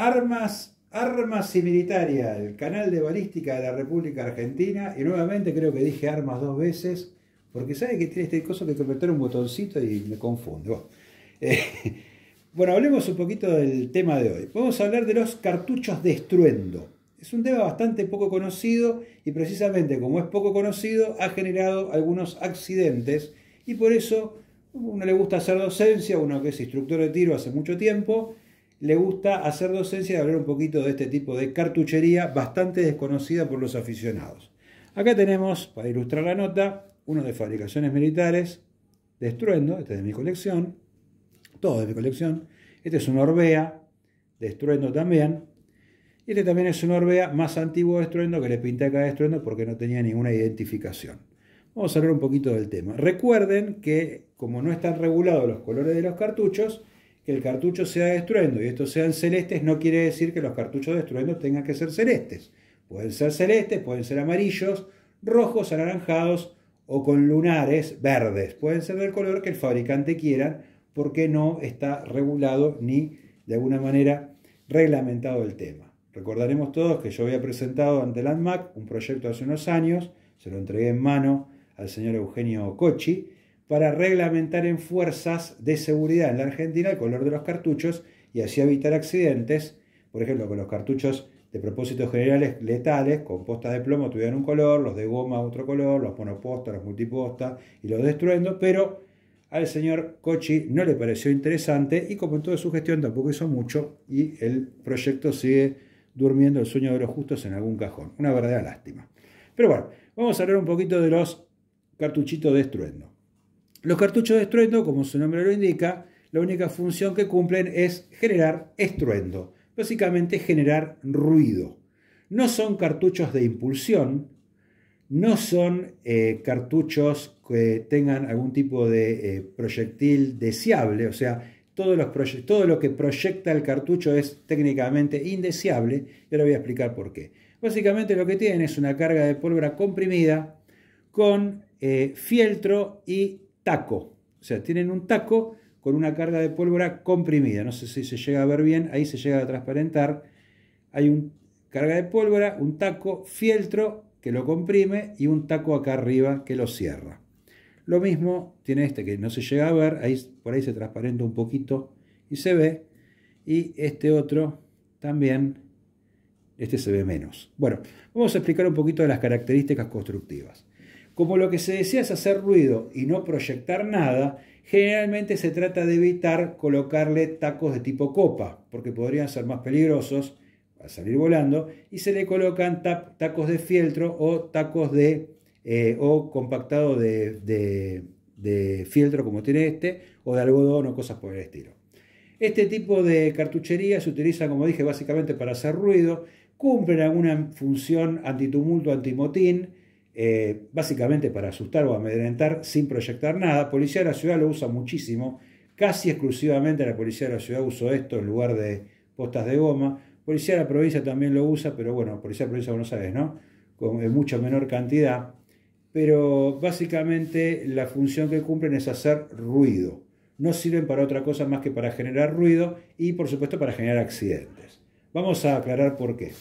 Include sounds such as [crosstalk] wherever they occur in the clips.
Armas, armas y militaria, el canal de balística de la República Argentina. Y nuevamente creo que dije armas dos veces, porque sabe que tiene este cosa que apretar un botoncito y me confundo. Eh, [laughs] bueno, hablemos un poquito del tema de hoy. Vamos a hablar de los cartuchos de estruendo. Es un tema bastante poco conocido y precisamente como es poco conocido ha generado algunos accidentes y por eso uno le gusta hacer docencia, uno que es instructor de tiro hace mucho tiempo le gusta hacer docencia y hablar un poquito de este tipo de cartuchería bastante desconocida por los aficionados. Acá tenemos, para ilustrar la nota, uno de fabricaciones militares, de estruendo, este es de mi colección, todo de mi colección. Este es un Orbea, Destruendo también. Y este también es un Orbea más antiguo de estruendo que le pinté acá de estruendo porque no tenía ninguna identificación. Vamos a hablar un poquito del tema. Recuerden que como no están regulados los colores de los cartuchos, el cartucho sea de y estos sean celestes no quiere decir que los cartuchos de tengan que ser celestes. Pueden ser celestes, pueden ser amarillos, rojos, anaranjados o con lunares verdes. Pueden ser del color que el fabricante quiera porque no está regulado ni de alguna manera reglamentado el tema. Recordaremos todos que yo había presentado ante el un proyecto hace unos años, se lo entregué en mano al señor Eugenio Cochi, para reglamentar en fuerzas de seguridad en la Argentina el color de los cartuchos y así evitar accidentes, por ejemplo, con los cartuchos de propósitos generales letales, con postas de plomo tuvieran un color, los de goma otro color, los monoposta, los multipostas y los destruendo. pero al señor Cochi no le pareció interesante y como en toda su gestión tampoco hizo mucho y el proyecto sigue durmiendo el sueño de los justos en algún cajón. Una verdadera lástima. Pero bueno, vamos a hablar un poquito de los cartuchitos destruendo. Los cartuchos de estruendo, como su nombre lo indica, la única función que cumplen es generar estruendo, básicamente generar ruido. No son cartuchos de impulsión, no son eh, cartuchos que tengan algún tipo de eh, proyectil deseable, o sea, todo lo que proyecta el cartucho es técnicamente indeseable, y ahora voy a explicar por qué. Básicamente lo que tienen es una carga de pólvora comprimida con eh, fieltro y taco. O sea, tienen un taco con una carga de pólvora comprimida. No sé si se llega a ver bien, ahí se llega a transparentar. Hay una carga de pólvora, un taco, fieltro que lo comprime y un taco acá arriba que lo cierra. Lo mismo tiene este que no se llega a ver, ahí, por ahí se transparenta un poquito y se ve. Y este otro también, este se ve menos. Bueno, vamos a explicar un poquito de las características constructivas. Como lo que se decía es hacer ruido y no proyectar nada, generalmente se trata de evitar colocarle tacos de tipo copa, porque podrían ser más peligrosos para salir volando, y se le colocan tacos de fieltro o tacos de eh, o compactado de, de fieltro como tiene este, o de algodón o cosas por el estilo. Este tipo de cartuchería se utiliza, como dije, básicamente para hacer ruido, cumplen alguna función antitumulto, antimotín, eh, básicamente para asustar o amedrentar sin proyectar nada. Policía de la ciudad lo usa muchísimo, casi exclusivamente la policía de la ciudad usó esto en lugar de postas de goma. Policía de la provincia también lo usa, pero bueno, policía de la provincia ¿no sabes? ¿no? Con en mucha menor cantidad. Pero básicamente la función que cumplen es hacer ruido. No sirven para otra cosa más que para generar ruido y por supuesto para generar accidentes. Vamos a aclarar por qué.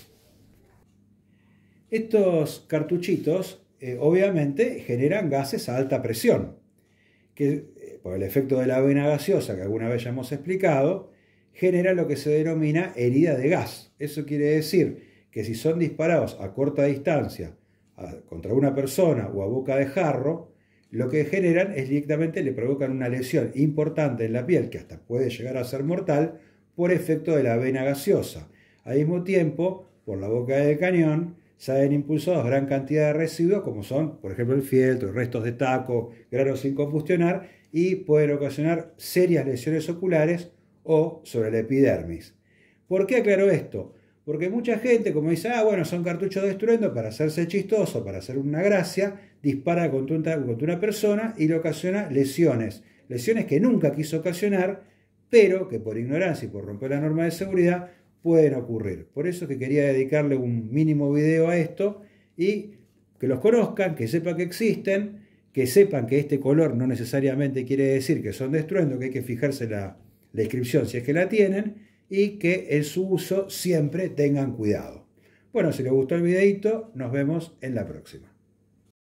Estos cartuchitos eh, obviamente generan gases a alta presión, que eh, por el efecto de la vena gaseosa que alguna vez ya hemos explicado, genera lo que se denomina herida de gas. Eso quiere decir que si son disparados a corta distancia contra una persona o a boca de jarro, lo que generan es directamente le provocan una lesión importante en la piel que hasta puede llegar a ser mortal por efecto de la vena gaseosa. Al mismo tiempo, por la boca del cañón, se impulsados gran cantidad de residuos, como son, por ejemplo, el fieltro, restos de taco, granos sin combustionar, y pueden ocasionar serias lesiones oculares o sobre la epidermis. ¿Por qué aclaro esto? Porque mucha gente, como dice, ah, bueno, son cartuchos de estruendo para hacerse chistoso, para hacer una gracia, dispara contra una persona y le ocasiona lesiones. Lesiones que nunca quiso ocasionar, pero que por ignorancia y por romper la norma de seguridad pueden ocurrir. Por eso que quería dedicarle un mínimo video a esto y que los conozcan, que sepan que existen, que sepan que este color no necesariamente quiere decir que son destruendo que hay que fijarse la, la inscripción si es que la tienen y que en su uso siempre tengan cuidado. Bueno, si les gustó el videito, nos vemos en la próxima.